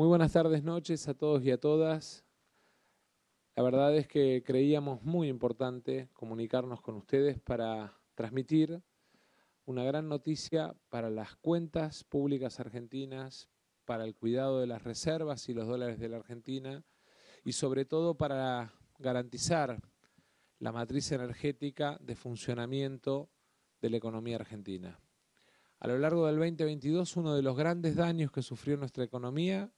Muy buenas tardes, noches a todos y a todas. La verdad es que creíamos muy importante comunicarnos con ustedes para transmitir una gran noticia para las cuentas públicas argentinas, para el cuidado de las reservas y los dólares de la Argentina y sobre todo para garantizar la matriz energética de funcionamiento de la economía argentina. A lo largo del 2022, uno de los grandes daños que sufrió nuestra economía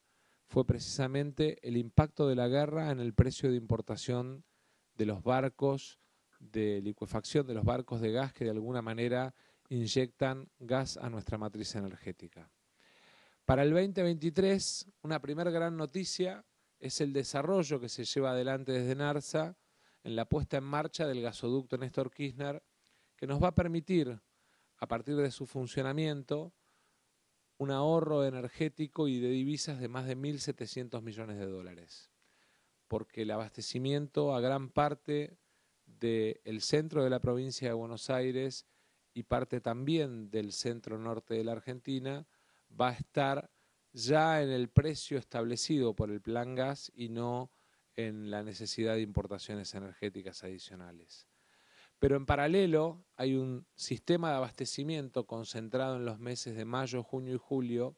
fue precisamente el impacto de la guerra en el precio de importación de los barcos de licuefacción, de los barcos de gas que de alguna manera inyectan gas a nuestra matriz energética. Para el 2023, una primera gran noticia es el desarrollo que se lleva adelante desde NARSA en la puesta en marcha del gasoducto Néstor Kirchner, que nos va a permitir, a partir de su funcionamiento, un ahorro energético y de divisas de más de 1.700 millones de dólares, porque el abastecimiento a gran parte del centro de la provincia de Buenos Aires y parte también del centro norte de la Argentina va a estar ya en el precio establecido por el plan gas y no en la necesidad de importaciones energéticas adicionales. Pero en paralelo hay un sistema de abastecimiento concentrado en los meses de mayo, junio y julio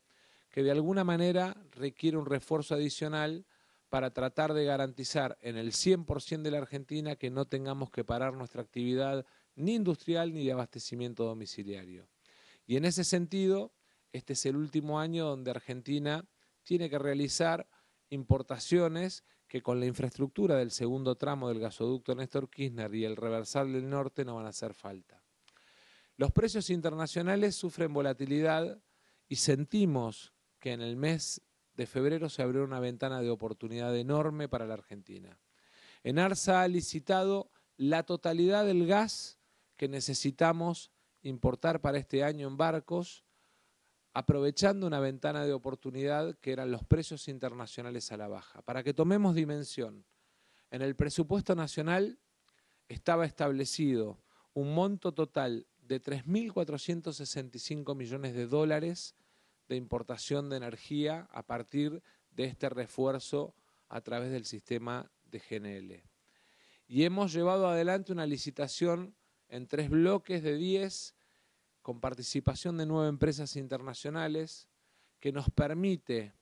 que de alguna manera requiere un refuerzo adicional para tratar de garantizar en el 100% de la Argentina que no tengamos que parar nuestra actividad ni industrial ni de abastecimiento domiciliario. Y en ese sentido, este es el último año donde Argentina tiene que realizar importaciones que con la infraestructura del segundo tramo del gasoducto Néstor Kirchner y el reversal del norte no van a hacer falta. Los precios internacionales sufren volatilidad y sentimos que en el mes de febrero se abrió una ventana de oportunidad enorme para la Argentina. En ARSA ha licitado la totalidad del gas que necesitamos importar para este año en barcos aprovechando una ventana de oportunidad que eran los precios internacionales a la baja. Para que tomemos dimensión, en el presupuesto nacional estaba establecido un monto total de 3.465 millones de dólares de importación de energía a partir de este refuerzo a través del sistema de GNL. Y hemos llevado adelante una licitación en tres bloques de 10 con participación de nueve empresas internacionales que nos permite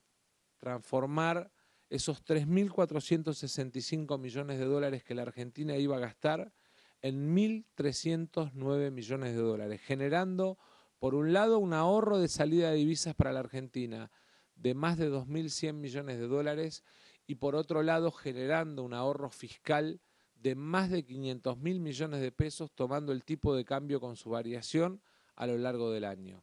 transformar esos 3.465 millones de dólares que la Argentina iba a gastar en 1.309 millones de dólares, generando, por un lado, un ahorro de salida de divisas para la Argentina de más de 2.100 millones de dólares y, por otro lado, generando un ahorro fiscal de más de 500.000 millones de pesos, tomando el tipo de cambio con su variación a lo largo del año.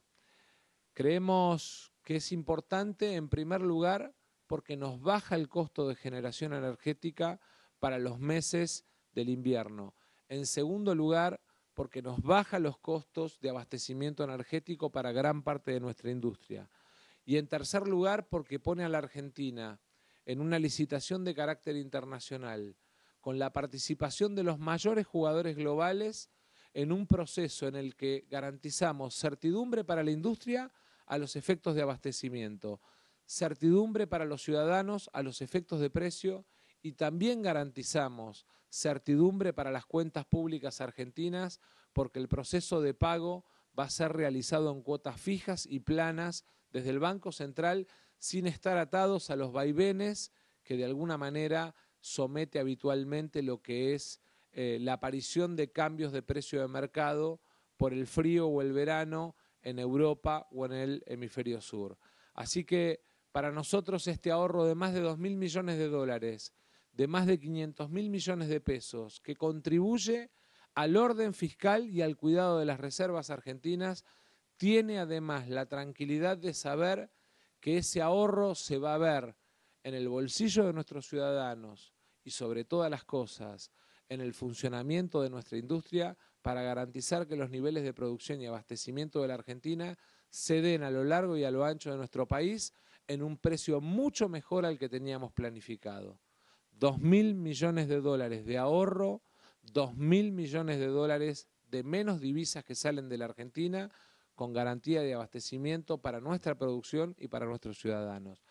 Creemos que es importante, en primer lugar, porque nos baja el costo de generación energética para los meses del invierno. En segundo lugar, porque nos baja los costos de abastecimiento energético para gran parte de nuestra industria. Y en tercer lugar, porque pone a la Argentina en una licitación de carácter internacional, con la participación de los mayores jugadores globales en un proceso en el que garantizamos certidumbre para la industria a los efectos de abastecimiento, certidumbre para los ciudadanos a los efectos de precio y también garantizamos certidumbre para las cuentas públicas argentinas porque el proceso de pago va a ser realizado en cuotas fijas y planas desde el Banco Central sin estar atados a los vaivenes que de alguna manera somete habitualmente lo que es eh, la aparición de cambios de precio de mercado por el frío o el verano en Europa o en el hemisferio sur. Así que para nosotros este ahorro de más de 2.000 millones de dólares, de más de 500.000 millones de pesos, que contribuye al orden fiscal y al cuidado de las reservas argentinas, tiene además la tranquilidad de saber que ese ahorro se va a ver en el bolsillo de nuestros ciudadanos y sobre todas las cosas en el funcionamiento de nuestra industria para garantizar que los niveles de producción y abastecimiento de la Argentina se den a lo largo y a lo ancho de nuestro país en un precio mucho mejor al que teníamos planificado. 2.000 millones de dólares de ahorro, mil millones de dólares de menos divisas que salen de la Argentina con garantía de abastecimiento para nuestra producción y para nuestros ciudadanos.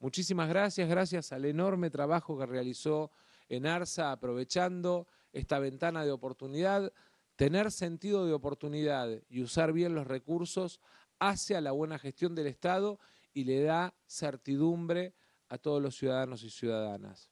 Muchísimas gracias, gracias al enorme trabajo que realizó en ARSA, aprovechando esta ventana de oportunidad, tener sentido de oportunidad y usar bien los recursos hacia la buena gestión del Estado y le da certidumbre a todos los ciudadanos y ciudadanas.